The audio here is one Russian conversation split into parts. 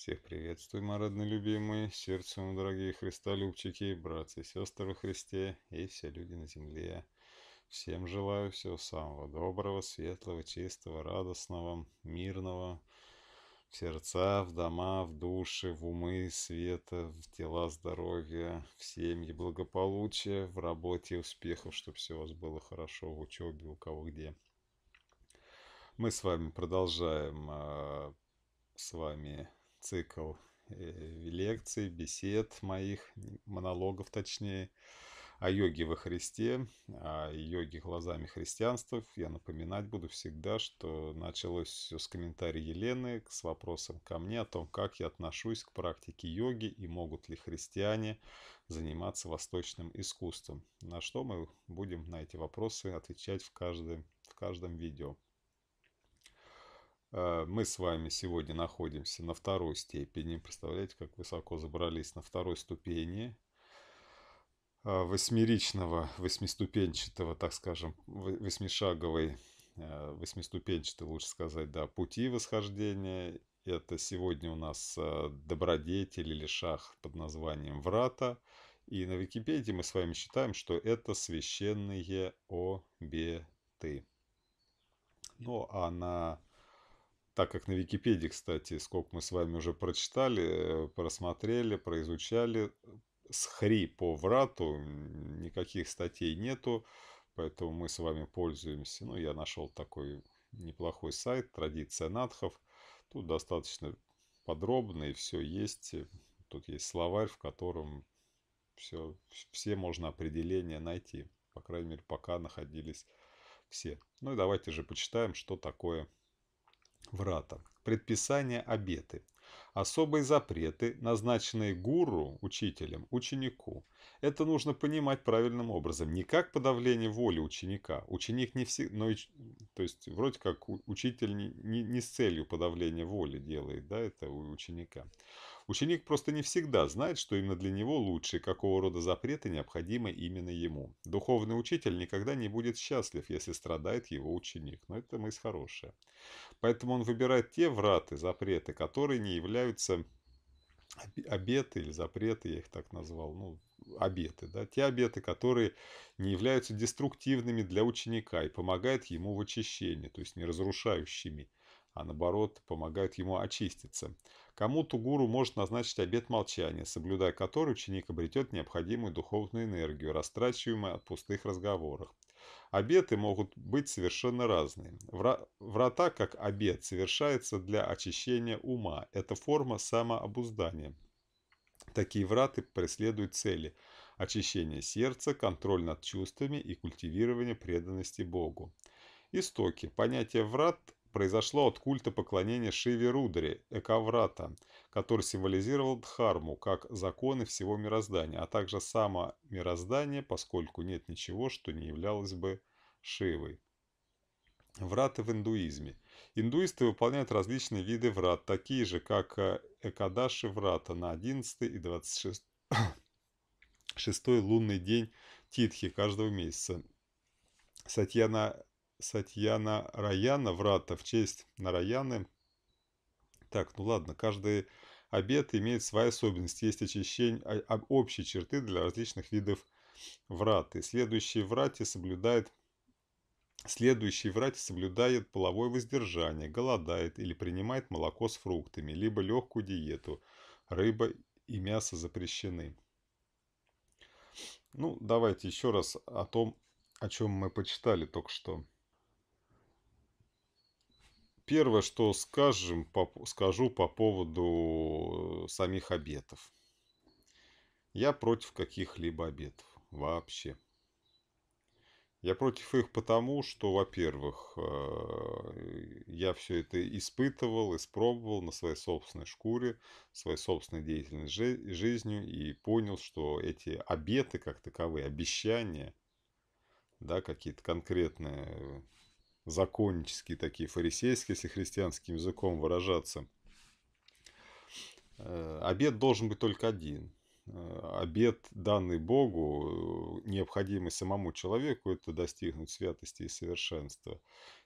Всех приветствую, мои родные любимые, сердцем дорогие христолюбчики, и братцы и сестры во Христе и все люди на земле. Всем желаю всего самого доброго, светлого, чистого, радостного, мирного. В сердца, в дома, в души, в умы света, в тела здоровья, в семьи благополучия, в работе успехов, чтобы все у вас было хорошо, в учебе, у кого где. Мы с вами продолжаем э, с вами цикл э, лекций, бесед моих, монологов точнее, о йоге во Христе, о йоге глазами христианства. Я напоминать буду всегда, что началось все с комментария Елены, с вопросом ко мне о том, как я отношусь к практике йоги и могут ли христиане заниматься восточным искусством. На что мы будем на эти вопросы отвечать в, каждой, в каждом видео. Э, мы с вами сегодня находимся на второй степени. Представляете, как высоко забрались на второй ступени э, восьмеричного, восьмиступенчатого, так скажем, восьмишаговой, э, восьмиступенчатого, лучше сказать, да, пути восхождения. Это сегодня у нас добродетель или шах под названием «Врата». И на Википедии мы с вами считаем, что это священные обеты. Ну, а на так как на Википедии, кстати, сколько мы с вами уже прочитали, э, просмотрели, произучали, с хри по врату никаких статей нету, поэтому мы с вами пользуемся. Ну, я нашел такой неплохой сайт «Традиция надхов». Тут достаточно подробно и все есть. Тут есть словарь, в котором все, все можно определения найти. По крайней мере, пока находились все. Ну и давайте же почитаем, что такое Врата. Предписание обеты. Особые запреты, назначенные гуру, учителем, ученику. Это нужно понимать правильным образом. Не как подавление воли ученика. Ученик не все, но, то есть вроде как учитель не, не, не с целью подавления воли делает да, это у ученика. Ученик просто не всегда знает, что именно для него лучше, какого рода запреты необходимы именно ему. Духовный учитель никогда не будет счастлив, если страдает его ученик. Но это мысль хорошая. Поэтому он выбирает те враты, запреты, которые не являются обеты или запреты, я их так назвал, ну, обеты, да, те обеты, которые не являются деструктивными для ученика и помогают ему в очищении, то есть не разрушающими а наоборот помогают ему очиститься. Кому-то гуру может назначить обет молчания, соблюдая который ученик обретет необходимую духовную энергию, растрачиваемую от пустых разговоров. Обеты могут быть совершенно разные. Врата, как обет, совершается для очищения ума. Это форма самообуздания. Такие враты преследуют цели – очищение сердца, контроль над чувствами и культивирование преданности Богу. Истоки. Понятие врат произошло от культа поклонения Шиве Рудре Экаврата, который символизировал Дхарму как законы всего мироздания, а также само мироздание, поскольку нет ничего, что не являлось бы Шивой. Враты в индуизме. Индуисты выполняют различные виды врат, такие же, как э, Экадаши врата на 11 и 26 лунный день Титхи каждого месяца. Сатьяна Сатьяна Раяна, врата в честь Нараяны. Так, ну ладно, каждый обед имеет свои особенности. Есть очищение, а, а, общие черты для различных видов врат. И следующий врате соблюдает Следующий врать соблюдает половое воздержание, голодает или принимает молоко с фруктами, либо легкую диету. Рыба и мясо запрещены. Ну, давайте еще раз о том, о чем мы почитали только что первое, что скажем, по, скажу по поводу э, самих обетов. Я против каких-либо обетов вообще. Я против их потому, что, во-первых, э, я все это испытывал, испробовал на своей собственной шкуре, своей собственной деятельной жи жизнью и понял, что эти обеты как таковые, обещания, да, какие-то конкретные э, законнические такие, фарисейские, если христианским языком выражаться. Э, обед должен быть только один. Э, обед, данный Богу, необходимый самому человеку, это достигнуть святости и совершенства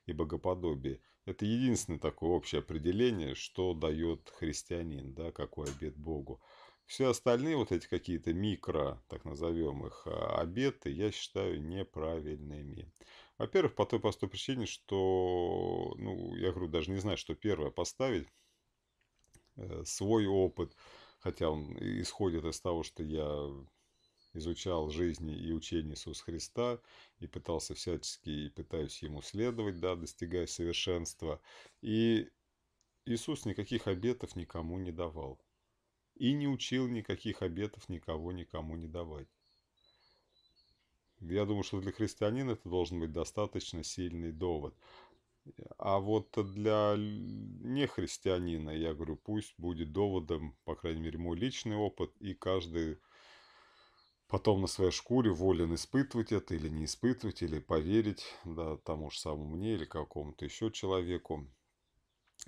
и богоподобия. Это единственное такое общее определение, что дает христианин, да, какой обед Богу. Все остальные вот эти какие-то микро, так назовем их, а, обеты, я считаю неправильными. Во-первых, по той простой причине, что, ну, я говорю, даже не знаю, что первое поставить. Э, свой опыт, хотя он исходит из того, что я изучал жизни и учения Иисуса Христа и пытался всячески и пытаюсь ему следовать, да, достигая совершенства. И Иисус никаких обетов никому не давал. И не учил никаких обетов никого никому не давать. Я думаю, что для христианина это должен быть достаточно сильный довод. А вот для нехристианина, я говорю, пусть будет доводом, по крайней мере, мой личный опыт, и каждый потом на своей шкуре волен испытывать это или не испытывать, или поверить да, тому же самому мне или какому-то еще человеку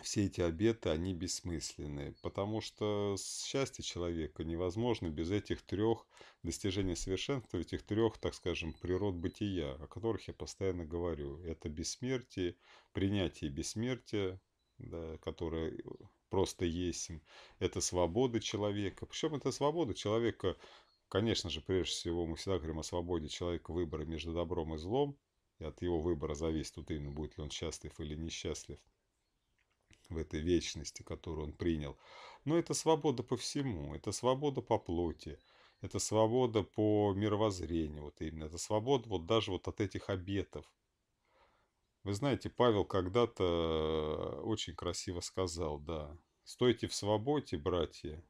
все эти обеты, они бессмысленны, потому что счастье человека невозможно без этих трех достижений совершенства, этих трех, так скажем, природ бытия, о которых я постоянно говорю. Это бессмертие, принятие бессмертия, да, которое просто есть, это свобода человека. Причем это свобода человека, конечно же, прежде всего мы всегда говорим о свободе человека выбора между добром и злом, и от его выбора зависит, вот именно будет ли он счастлив или несчастлив – в этой вечности, которую он принял. Но это свобода по всему, это свобода по плоти, это свобода по мировоззрению, вот именно, это свобода вот даже вот от этих обетов. Вы знаете, Павел когда-то э, очень красиво сказал, да, «Стойте в свободе, братья,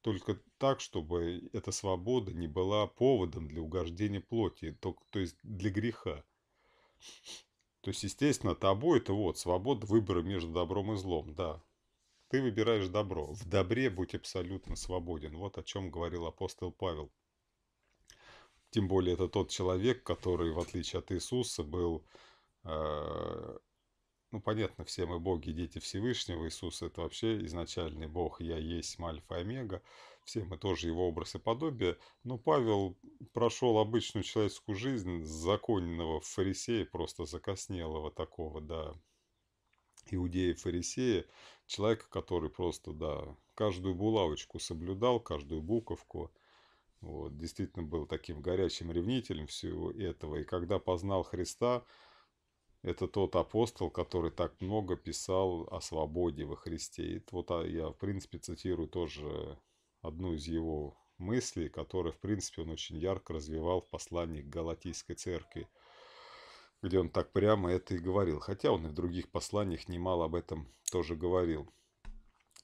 только так, чтобы эта свобода не была поводом для угождения плоти, то, то есть для греха. То есть, естественно, тобой это вот свобода выбора между добром и злом, да. Ты выбираешь добро. В добре будь абсолютно свободен. Вот о чем говорил апостол Павел. Тем более это тот человек, который, в отличие от Иисуса, был, э, ну, понятно, все мы боги, дети Всевышнего. Иисус – это вообще изначальный Бог, я есть, Мальфа и Омега все мы тоже его образ и подобие, но Павел прошел обычную человеческую жизнь законенного фарисея, просто закоснелого такого, да, иудея-фарисея, человека, который просто, да, каждую булавочку соблюдал, каждую буковку, вот, действительно был таким горячим ревнителем всего этого. И когда познал Христа, это тот апостол, который так много писал о свободе во Христе. И вот а, я, в принципе, цитирую тоже одну из его мыслей, которые, в принципе, он очень ярко развивал в послании к Галатийской церкви, где он так прямо это и говорил. Хотя он и в других посланиях немало об этом тоже говорил.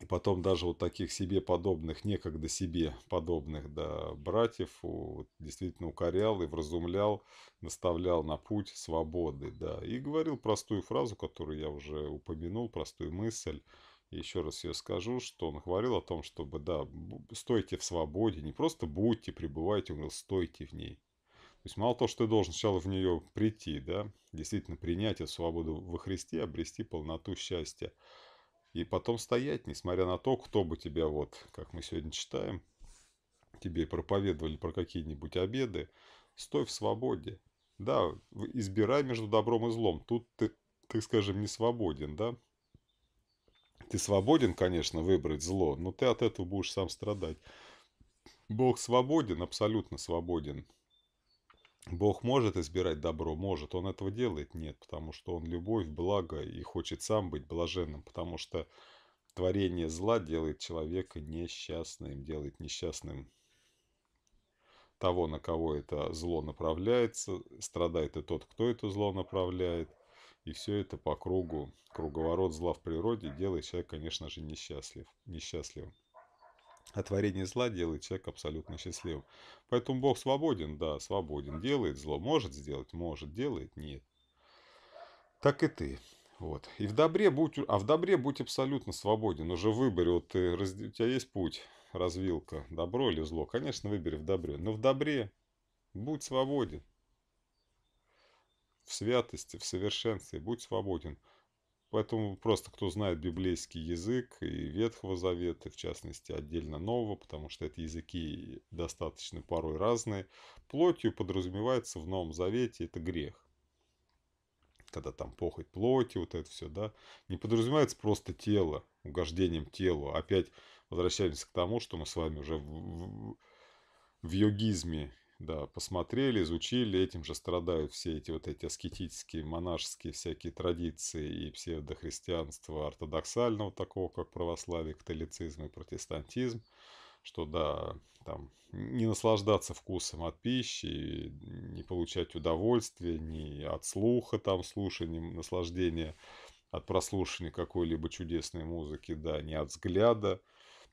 И потом даже вот таких себе подобных, некогда себе подобных да, братьев вот, действительно укорял и вразумлял, наставлял на путь свободы. Да, и говорил простую фразу, которую я уже упомянул, простую мысль еще раз я скажу, что он говорил о том, чтобы, да, стойте в свободе, не просто будьте, пребывайте, он говорил, стойте в ней. То есть мало того, что ты должен сначала в нее прийти, да, действительно принять эту свободу во Христе, обрести полноту счастья. И потом стоять, несмотря на то, кто бы тебя, вот, как мы сегодня читаем, тебе проповедовали про какие-нибудь обеды, стой в свободе. Да, избирай между добром и злом. Тут ты, так скажем, не свободен, да. Ты свободен, конечно, выбрать зло, но ты от этого будешь сам страдать. Бог свободен, абсолютно свободен. Бог может избирать добро, может. Он этого делает? Нет, потому что он любовь, благо и хочет сам быть блаженным, потому что творение зла делает человека несчастным, делает несчастным того, на кого это зло направляется, страдает и тот, кто это зло направляет. И все это по кругу. Круговорот зла в природе делает человека, конечно же, несчастлив, несчастливым. А творение зла делает человека абсолютно счастливым. Поэтому Бог свободен, да, свободен. Делает зло, может сделать, может, делает, нет. Так и ты. Вот. И в добре будь, а в добре будь абсолютно свободен. Уже в выборе, вот ты, у тебя есть путь, развилка, добро или зло. Конечно, выбери в добре. Но в добре будь свободен в святости, в совершенстве, будь свободен. Поэтому просто кто знает библейский язык и Ветхого Завета, в частности, отдельно Нового, потому что это языки достаточно порой разные, плотью подразумевается в Новом Завете это грех. Когда там похоть плоти, вот это все, да, не подразумевается просто тело, угождением телу. Опять возвращаемся к тому, что мы с вами уже в, в, в йогизме да, посмотрели, изучили, этим же страдают все эти вот эти аскетические, монашеские всякие традиции и псевдохристианство ортодоксального такого, как православие, католицизм и протестантизм, что да, там не наслаждаться вкусом от пищи, не получать удовольствия ни от слуха, там слушания, наслаждения от прослушивания какой-либо чудесной музыки, да, не от взгляда,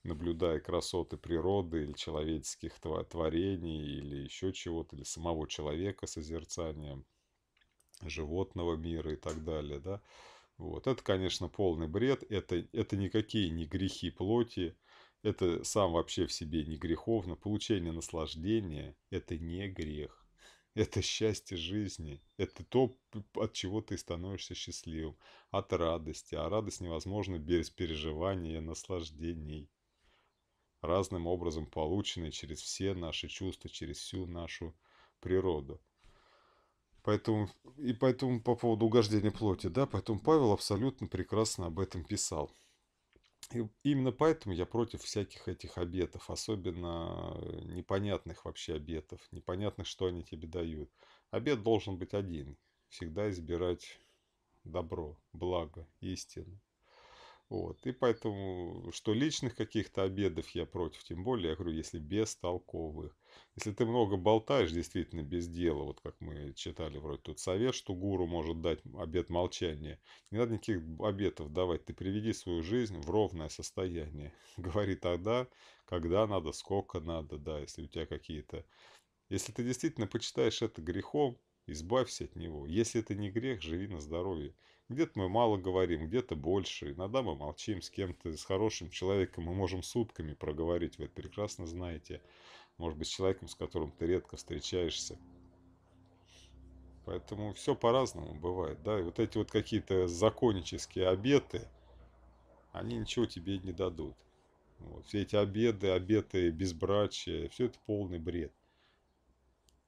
наблюдая красоты природы или человеческих творений, или еще чего-то, или самого человека созерцанием животного мира и так далее, да. Вот. Это, конечно, полный бред, это, это никакие не грехи плоти, это сам вообще в себе не греховно. Получение наслаждения – это не грех. Это счастье жизни, это то, от чего ты становишься счастливым, от радости. А радость невозможна без переживания и наслаждений разным образом полученные через все наши чувства, через всю нашу природу. Поэтому, и поэтому по поводу угождения плоти, да, поэтому Павел абсолютно прекрасно об этом писал. И именно поэтому я против всяких этих обетов, особенно э, непонятных вообще обетов, непонятных, что они тебе дают. Обет должен быть один. Всегда избирать добро, благо, истину. Вот. И поэтому, что личных каких-то обедов я против, тем более, я говорю, если без толковых. Если ты много болтаешь, действительно, без дела, вот как мы читали вроде тут совет, что гуру может дать обед молчания. Не надо никаких обетов давать, ты приведи свою жизнь в ровное состояние. Говори тогда, когда надо, сколько надо, да, если у тебя какие-то... Если ты действительно почитаешь это грехом, избавься от него. Если это не грех, живи на здоровье. Где-то мы мало говорим, где-то больше. Иногда мы молчим с кем-то, с хорошим человеком. Мы можем сутками проговорить, вы это прекрасно знаете. Может быть, с человеком, с которым ты редко встречаешься. Поэтому все по-разному бывает, да. И вот эти вот какие-то законнические обеты, они ничего тебе не дадут. Вот. Все эти обеды, обеты безбрачия, все это полный бред.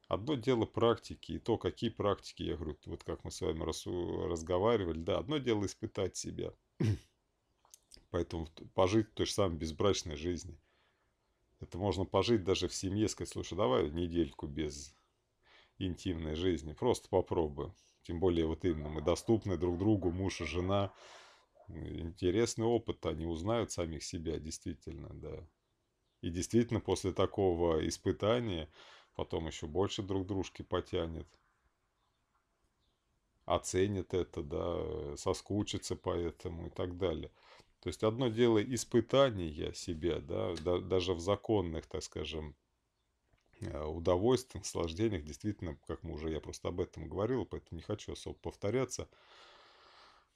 Одно дело практики, и то, какие практики, я говорю, вот как мы с вами разговаривали, да, одно дело испытать себя. Поэтому пожить той же самой безбрачной жизни. Это можно пожить даже в семье, сказать, слушай, давай недельку без интимной жизни, просто попробуем Тем более вот именно мы доступны друг другу, муж и жена. Интересный опыт, они узнают самих себя, действительно, да. И действительно после такого испытания потом еще больше друг дружки потянет, оценит это, да, соскучится по этому и так далее. То есть одно дело испытания себя, да, да даже в законных, так скажем, э, удовольствиях, наслаждениях, действительно, как мы уже, я просто об этом говорил, поэтому не хочу особо повторяться,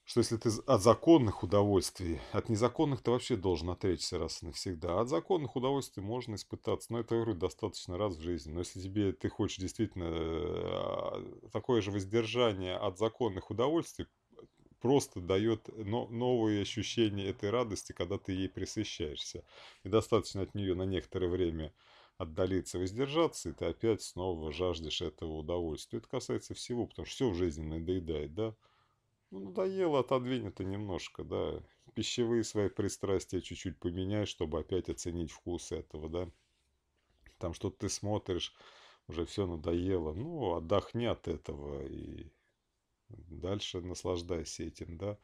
что если ты от законных удовольствий, от незаконных ты вообще должен отречься раз и навсегда. От законных удовольствий можно испытаться, но это, говорю, достаточно раз в жизни. Но если тебе ты хочешь действительно э, а, такое же воздержание от законных удовольствий, просто дает но, новые ощущения этой радости, когда ты ей присыщаешься. И достаточно от нее на некоторое время отдалиться, воздержаться, и ты опять снова жаждешь этого удовольствия. Это касается всего, потому что все в жизни надоедает, да? Ну, надоело, отодвинь это немножко, да. Пищевые свои пристрастия чуть-чуть поменяй, чтобы опять оценить вкус этого, да. Там что-то ты смотришь, уже все надоело. Ну, отдохни от этого и дальше наслаждайся этим, да.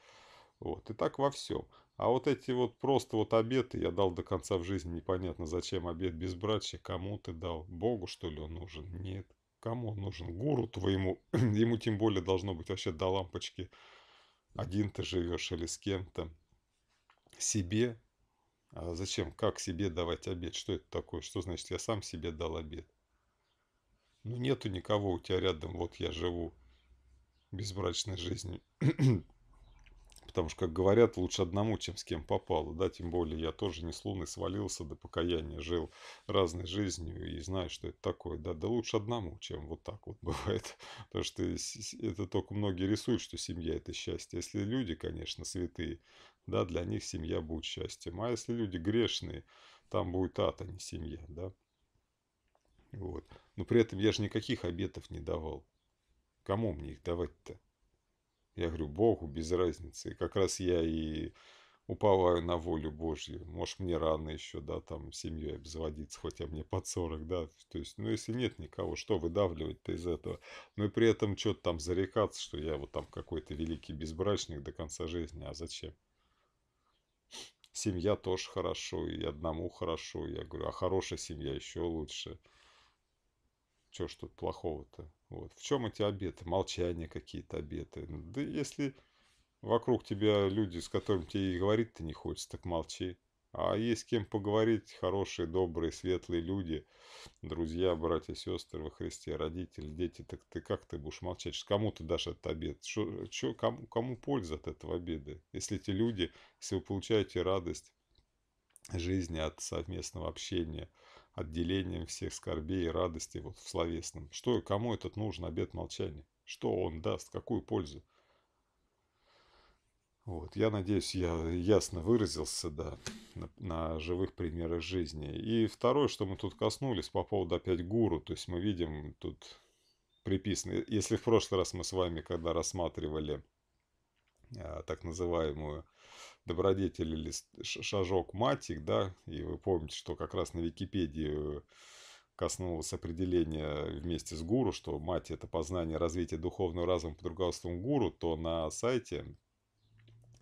Вот, и так во всем. А вот эти вот просто вот обеты я дал до конца в жизни, непонятно зачем обед без братья кому ты дал, Богу что ли он нужен? Нет. Кому он нужен? Гуру твоему, ему тем более должно быть вообще до лампочки один ты живешь или с кем-то. Себе, а зачем, как себе давать обед? Что это такое? Что значит я сам себе дал обед? Ну нету никого у тебя рядом, вот я живу безбрачной жизнью. Потому что, как говорят, лучше одному, чем с кем попало. Да, тем более я тоже не с луны свалился до покаяния, жил разной жизнью и знаю, что это такое. Да, да лучше одному, чем вот так вот бывает. Потому что это только многие рисуют, что семья – это счастье. Если люди, конечно, святые, да, для них семья будет счастьем. А если люди грешные, там будет ад, а не семья, да. Вот. Но при этом я же никаких обетов не давал. Кому мне их давать-то? Я говорю, Богу без разницы. И как раз я и уповаю на волю Божью. Может, мне рано еще, да, там, семьей обзаводиться, хотя мне под 40, да. То есть, ну, если нет никого, что выдавливать-то из этого? Ну, и при этом что-то там зарекаться, что я вот там какой-то великий безбрачник до конца жизни, а зачем? Семья тоже хорошо, и одному хорошо. Я говорю, а хорошая семья еще лучше. Че ж тут плохого-то? Вот. В чем эти обеты? Молчание какие-то обеты. Да если вокруг тебя люди, с которыми тебе и говорить ты не хочется, так молчи. А есть с кем поговорить, хорошие, добрые, светлые люди, друзья, братья, сестры во Христе, родители, дети, так ты как ты будешь молчать? Кому ты дашь этот обед? Шо, шо, кому, кому польза от этого обеда? Если эти люди, если вы получаете радость жизни от совместного общения – отделением всех скорбей и радости вот в словесном. Что и кому этот нужен обед молчания? Что он даст? Какую пользу? Вот, я надеюсь, я ясно выразился, да, на, на живых примерах жизни. И второе, что мы тут коснулись по поводу опять гуру, то есть мы видим тут приписано, если в прошлый раз мы с вами, когда рассматривали а, так называемую добродетель или шажок матик, да, и вы помните, что как раз на Википедии коснулось определения вместе с гуру, что мать – это познание развития духовного разума под руководством гуру, то на сайте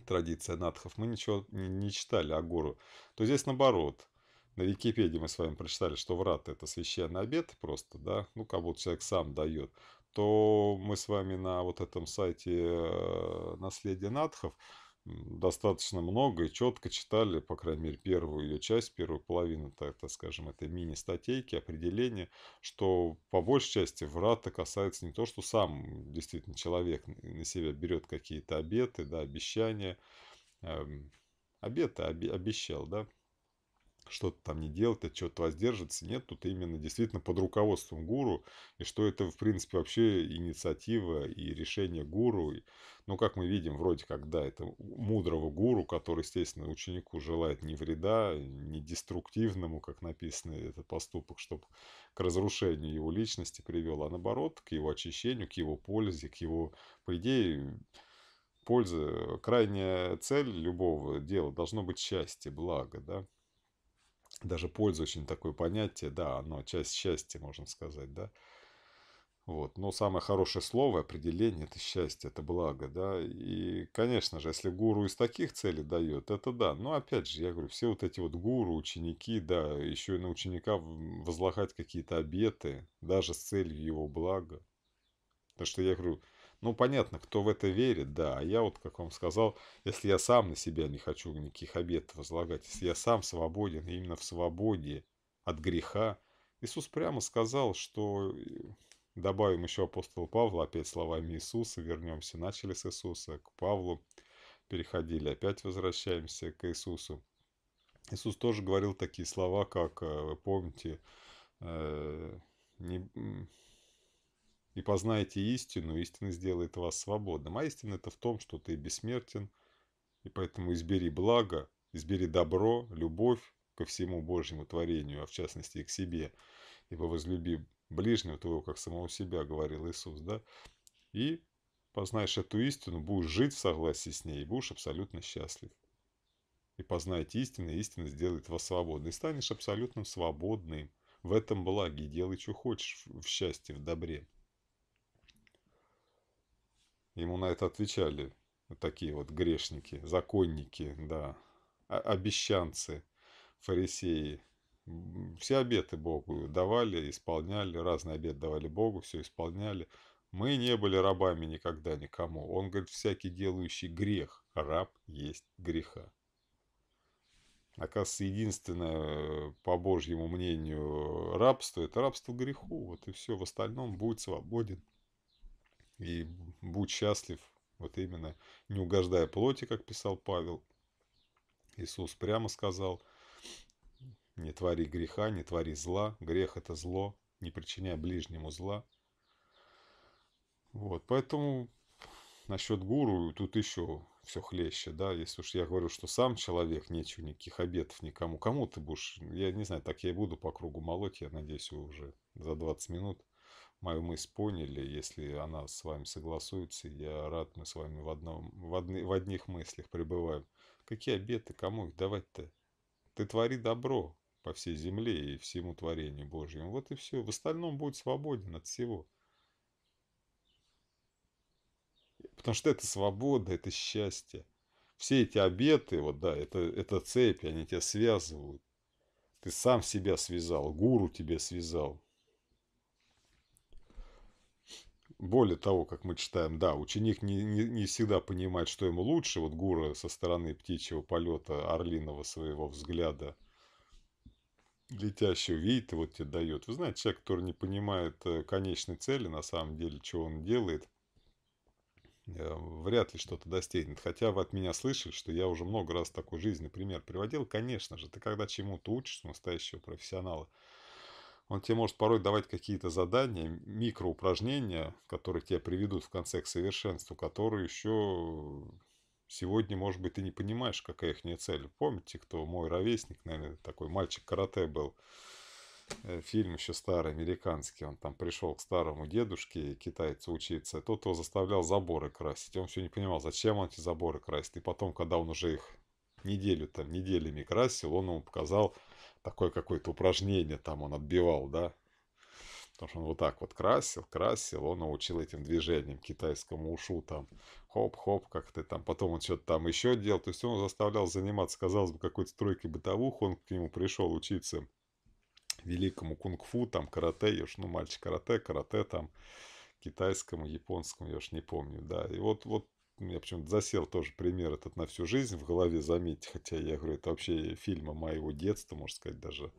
традиция надхов мы ничего не читали о гуру. То здесь наоборот – на Википедии мы с вами прочитали, что врат это священный обед просто, да, ну, как будто человек сам дает, то мы с вами на вот этом сайте э, «Наследие надхов» достаточно много и четко читали, по крайней мере, первую ее часть, первую половину, так, так скажем, этой мини-статейки, определения, что по большей части врата касается не то, что сам действительно человек на себя берет какие-то обеты, да, обещания, эм, обеты обещал, да, что-то там не делать, от чего-то воздерживаться. Нет, тут именно действительно под руководством гуру, и что это, в принципе, вообще инициатива и решение гуру. Ну, как мы видим, вроде как, да, это мудрого гуру, который, естественно, ученику желает не вреда, не деструктивному, как написано, этот поступок, чтобы к разрушению его личности привел, а наоборот, к его очищению, к его пользе, к его, по идее, польза, крайняя цель любого дела должно быть счастье, благо, да даже польза очень такое понятие, да, оно часть счастья, можно сказать, да. Вот. Но самое хорошее слово, определение – это счастье, это благо, да. И, конечно же, если гуру из таких целей дает, это да. Но, опять же, я говорю, все вот эти вот гуру, ученики, да, еще и на ученика возлагать какие-то обеты, даже с целью его блага. Потому что я говорю, ну, понятно, кто в это верит, да. А я вот, как вам сказал, если я сам на себя не хочу никаких обетов возлагать, если я сам свободен, именно в свободе от греха, Иисус прямо сказал, что, э, добавим еще апостола Павла, опять словами Иисуса, вернемся, начали с Иисуса, к Павлу переходили, опять возвращаемся к Иисусу. Иисус тоже говорил такие слова, как, вы э, помните, э, не, и познаете истину, истина сделает вас свободным. А истина это в том, что ты бессмертен, и поэтому избери благо, избери добро, любовь ко всему Божьему творению, а в частности и к себе, ибо возлюби ближнего твоего, как самого себя, говорил Иисус, да, и познаешь эту истину, будешь жить в согласии с ней, и будешь абсолютно счастлив. И познаете истину, и истина сделает вас свободным, и станешь абсолютно свободным в этом благе, и делай, что хочешь в счастье, в добре. Ему на это отвечали вот такие вот грешники, законники, да, обещанцы, фарисеи. Все обеты Богу давали, исполняли, разные обеты давали Богу, все исполняли. Мы не были рабами никогда никому. Он говорит, всякий делающий грех, раб есть греха. Оказывается, единственное, э, по Божьему мнению, рабство – это рабство греху. Вот и все, в остальном будь свободен и будь счастлив, вот именно, не угождая плоти, как писал Павел. Иисус прямо сказал, не твори греха, не твори зла, грех это зло, не причиняй ближнему зла. Вот, поэтому насчет гуру тут еще все хлеще, да, если уж я говорю, что сам человек, нечего никаких обетов никому, кому ты будешь, я не знаю, так я и буду по кругу молоть, я надеюсь, уже за 20 минут мою мысль поняли. Если она с вами согласуется, я рад, мы с вами в, одном, в, одни, в одних мыслях пребываем. Какие обеты, кому их давать-то? Ты твори добро по всей земле и всему творению Божьему. Вот и все. В остальном будет свободен от всего. Потому что это свобода, это счастье. Все эти обеты, вот да, это, это цепи, они тебя связывают. Ты сам себя связал, гуру тебя связал. более того, как мы читаем, да, ученик не, не, не всегда понимает, что ему лучше. Вот гуру со стороны птичьего полета, орлиного своего взгляда, летящего видит и вот тебе дает. Вы знаете, человек, который не понимает э, конечной цели, на самом деле, что он делает, э, вряд ли что-то достигнет. Хотя вы от меня слышали, что я уже много раз такой жизненный пример приводил. Конечно же, ты когда чему-то учишь настоящего профессионала – он тебе может порой давать какие-то задания, микроупражнения, которые тебя приведут в конце к совершенству, которые еще сегодня, может быть, ты не понимаешь, какая их не цель. Помните, кто мой ровесник, наверное, такой мальчик карате был, э, фильм еще старый, американский, он там пришел к старому дедушке, китайцу учиться, тот его заставлял заборы красить, он все не понимал, зачем он эти заборы красит, и потом, когда он уже их неделю там, неделями красил, он ему показал такое какое-то упражнение там он отбивал, да. Потому что он вот так вот красил, красил, он научил этим движениям китайскому ушу там. Хоп-хоп, как ты там. Потом он что-то там еще делал. То есть он заставлял заниматься, казалось бы, какой-то стройкой бытовух. Он к нему пришел учиться великому кунг-фу, там, карате, я уж, ну, мальчик карате, карате там, китайскому, японскому, я уж не помню, да. И вот, вот у меня почему-то засел тоже пример этот на всю жизнь в голове, заметьте, хотя я говорю, это вообще фильмы моего детства, можно сказать, даже.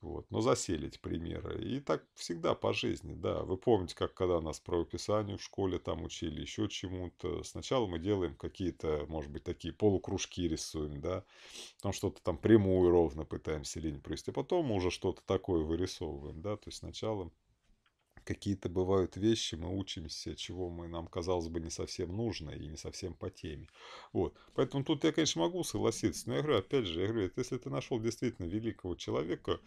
Вот. Но засели эти примеры. И так всегда по жизни, да. Вы помните, как когда нас правописанию в школе там учили, еще чему-то. Сначала мы делаем какие-то, может быть, такие полукружки рисуем, да. Потом что-то там прямую ровно пытаемся линию провести. А потом уже что-то такое вырисовываем, да. То есть сначала какие-то бывают вещи, мы учимся, чего мы, нам казалось бы не совсем нужно и не совсем по теме. Вот. Поэтому тут я, конечно, могу согласиться, но я говорю, опять же, я говорю, если ты нашел действительно великого человека,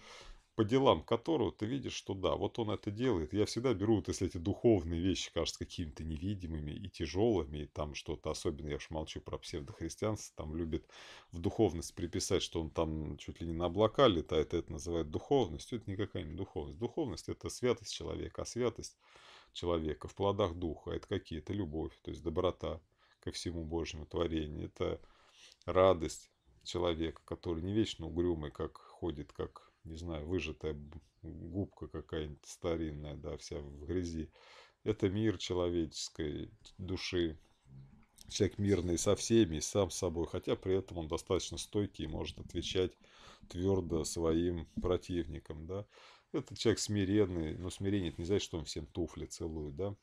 по делам которого ты видишь, что да, вот он это делает. Я всегда беру, вот если эти духовные вещи кажутся какими-то невидимыми и тяжелыми, и там что-то особенно, я уж молчу про псевдохристианство, там любят в духовность приписать, что он там чуть ли не на облака летает, это называют духовностью. Это никакая не духовность. Духовность – это святость человека, а святость человека в плодах духа – это какие-то любовь, то есть доброта ко всему Божьему творению. Это радость человека, который не вечно угрюмый, как ходит, как не знаю, выжатая губка какая-нибудь старинная, да, вся в грязи. Это мир человеческой души. Человек мирный со всеми и сам собой, хотя при этом он достаточно стойкий и может отвечать твердо своим противникам, да. Это человек смиренный, но смирение это не значит, что он всем туфли целует, да.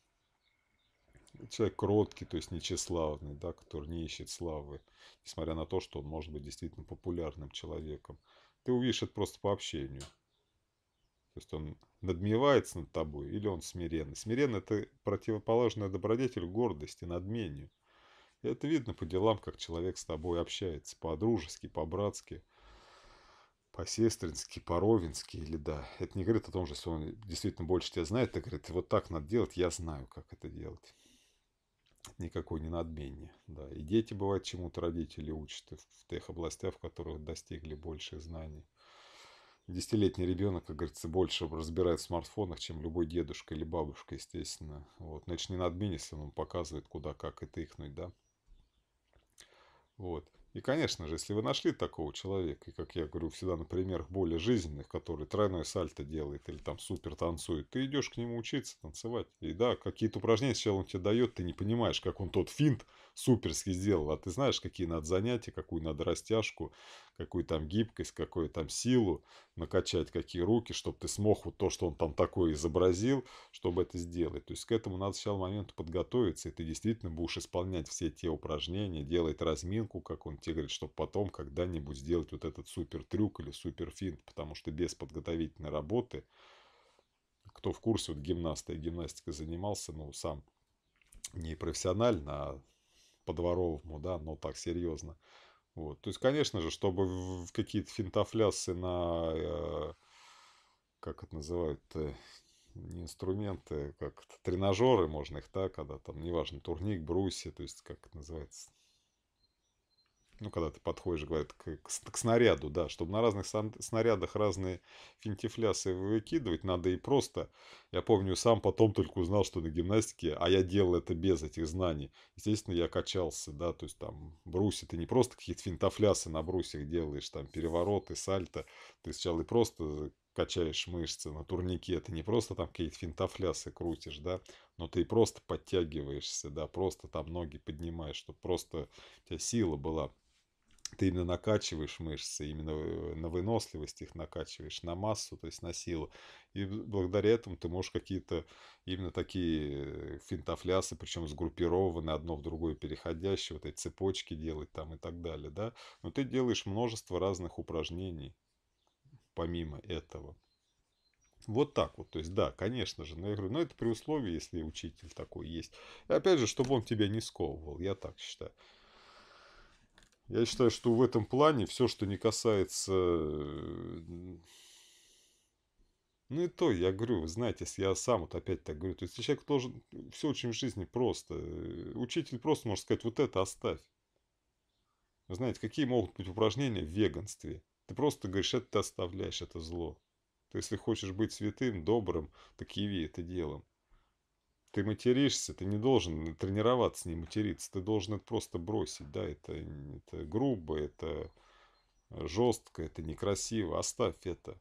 Человек кроткий, то есть нечеславный, да, который не ищет славы, несмотря на то, что он может быть действительно популярным человеком ты увидишь это просто по общению. То есть он надмевается над тобой или он смиренный. Смиренный – это противоположная добродетель гордости, надмению. И это видно по делам, как человек с тобой общается. По-дружески, по-братски, по-сестрински, по ровински Или да, это не говорит о том, что он действительно больше тебя знает. Это говорит, вот так надо делать, я знаю, как это делать никакой не надменнее. Да. И дети, бывают чему-то родители учат в тех областях, в которых достигли больших знаний. Десятилетний ребенок, как говорится, больше разбирает в смартфонах, чем любой дедушка или бабушка, естественно. Вот. Но это не надминь, если он показывает, куда, как и тыкнуть, да. Вот. И, конечно же, если вы нашли такого человека, и, как я говорю, всегда на примерах более жизненных, который тройное сальто делает или там супер танцует, ты идешь к нему учиться танцевать. И да, какие-то упражнения сначала он тебе дает, ты не понимаешь, как он тот финт суперски сделал. А ты знаешь, какие надо занятия, какую надо растяжку, какую там гибкость, какую там силу накачать, какие руки, чтобы ты смог вот то, что он там такое изобразил, чтобы это сделать. То есть к этому надо сначала моменту подготовиться, и ты действительно будешь исполнять все те упражнения, делать разминку, как он тебе говорит, чтобы потом когда-нибудь сделать вот этот супер трюк или супер финт, потому что без подготовительной работы кто в курсе, вот гимнаста и гимнастика занимался, ну, сам не профессионально, а по-дворовому, да, но так серьезно. Вот. То есть, конечно же, чтобы в какие-то финтофлясы на, э, как это называют, э, не инструменты, как тренажеры можно их, да, когда там, неважно, турник, брусья, то есть, как это называется, ну, когда ты подходишь, говорят, к, к, к снаряду, да, чтобы на разных снарядах разные финтифлясы выкидывать, надо и просто, я помню, сам потом только узнал, что на гимнастике, а я делал это без этих знаний, естественно, я качался, да, то есть там бруси, ты не просто какие-то финтофлясы на брусьях делаешь, там перевороты, сальто, ты сначала и просто качаешь мышцы на турнике, ты не просто там какие-то финтофлясы крутишь, да, но ты просто подтягиваешься, да, просто там ноги поднимаешь, чтобы просто у тебя сила была ты именно накачиваешь мышцы, именно э, на выносливость их накачиваешь, на массу, то есть на силу. И благодаря этому ты можешь какие-то именно такие э, финтофлясы, причем сгруппированные одно в другое переходящие, вот эти цепочки делать там и так далее, да. Но ты делаешь множество разных упражнений помимо этого. Вот так вот, то есть да, конечно же, но я говорю, но это при условии, если учитель такой есть. И опять же, чтобы он тебя не сковывал, я так считаю. Я считаю, что в этом плане все, что не касается... Э, ну и то, я говорю, вы знаете, если я сам вот опять так говорю, то есть человек должен... Ну, все очень в жизни просто. Э, учитель просто может сказать, вот это оставь. Вы знаете, какие могут быть упражнения в веганстве? Ты просто говоришь, это ты оставляешь, это зло. То есть, если хочешь быть святым, добрым, так яви это делом. Ты материшься, ты не должен тренироваться, не материться. Ты должен это просто бросить. Да, это, это грубо, это э, жестко, это некрасиво. Оставь это.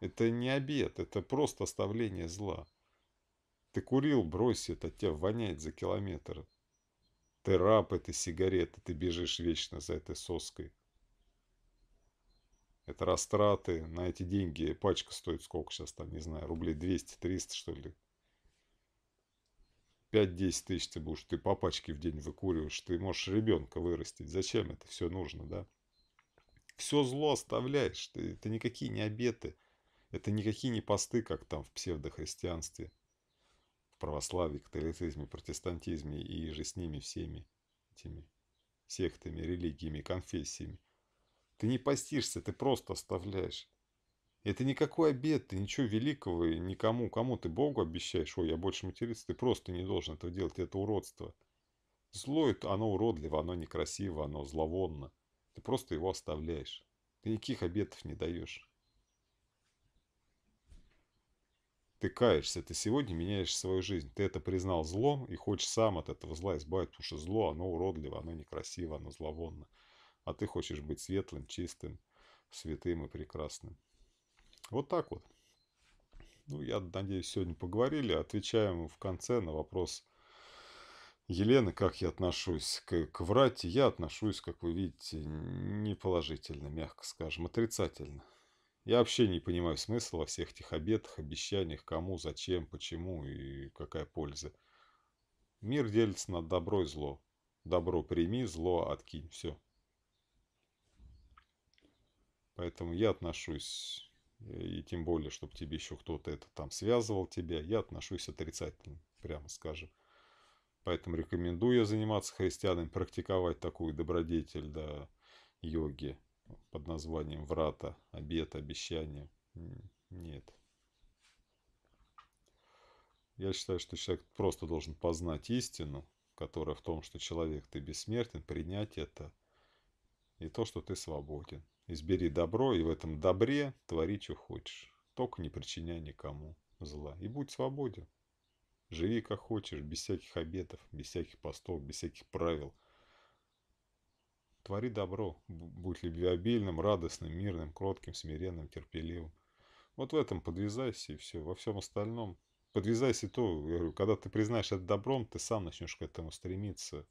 Это не обед, это просто оставление зла. Ты курил, брось это, тебя воняет за километр. Ты раб этой сигареты, ты бежишь вечно за этой соской. Это растраты, на эти деньги пачка стоит сколько сейчас там, не знаю, рублей 200-300 что ли. 5-10 тысяч ты будешь, ты по пачке в день выкуриваешь, ты можешь ребенка вырастить. Зачем это все нужно, да? Все зло оставляешь, ты, это никакие не обеты, это никакие не посты, как там в псевдохристианстве, в православии, католицизме, протестантизме и же с ними всеми этими сектами, религиями, конфессиями. Ты не постишься, ты просто оставляешь. Это никакой обед, ты ничего великого и никому. Кому ты Богу обещаешь? Ой, я больше материться. Ты просто не должен этого делать, это уродство. Зло, оно уродливо, оно некрасиво, оно зловонно. Ты просто его оставляешь. Ты никаких обетов не даешь. Ты каешься, ты сегодня меняешь свою жизнь. Ты это признал злом и хочешь сам от этого зла избавить, потому что зло, оно уродливо, оно некрасиво, оно зловонно. А ты хочешь быть светлым, чистым, святым и прекрасным. Вот так вот. Ну, я надеюсь, сегодня поговорили. Отвечаем в конце на вопрос Елены, как я отношусь к, к врате. Я отношусь, как вы видите, неположительно, мягко скажем, отрицательно. Я вообще не понимаю смысла во всех этих обетах, обещаниях, кому, зачем, почему и какая польза. Мир делится на добро и зло. Добро прими, зло откинь. Все. Поэтому я отношусь и тем более, чтобы тебе еще кто-то это там связывал тебя, я отношусь отрицательно, прямо скажем. Поэтому рекомендую заниматься христианами, практиковать такую добродетель, да, йоги под названием врата, обет, обещание. Нет. Я считаю, что человек просто должен познать истину, которая в том, что человек ты бессмертен, принять это, и то, что ты свободен. Избери добро, и в этом добре твори, что хочешь, только не причиняй никому зла. И будь свободен. Живи как хочешь, без всяких обетов, без всяких постов, без всяких правил. Твори добро, будь любвеобильным, радостным, мирным, кротким, смиренным, терпеливым. Вот в этом подвязайся и все, во всем остальном. Подвязайся то, я говорю, когда ты признаешь это добром, ты сам начнешь к этому стремиться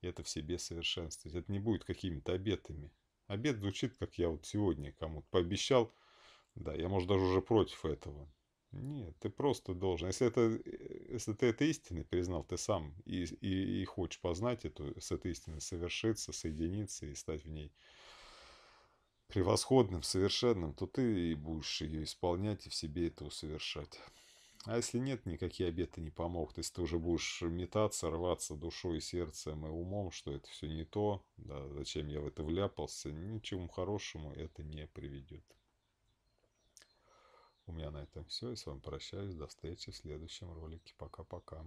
и это в себе совершенствовать. Это не будет какими-то обетами, Обед звучит, как я вот сегодня кому-то пообещал. Да, я, может, даже уже против этого. Нет, ты просто должен. Если, это, э, если ты это истинно признал, ты сам и, и, и хочешь познать эту, с этой истиной совершиться, соединиться и стать в ней превосходным, совершенным, то ты и будешь ее исполнять и в себе это усовершать. А если нет, никакие обеты не помогут. Если ты уже будешь метаться, рваться душой, сердцем и умом, что это все не то, да, зачем я в это вляпался, ничему хорошему это не приведет. У меня на этом все. Я с вами прощаюсь. До встречи в следующем ролике. Пока-пока.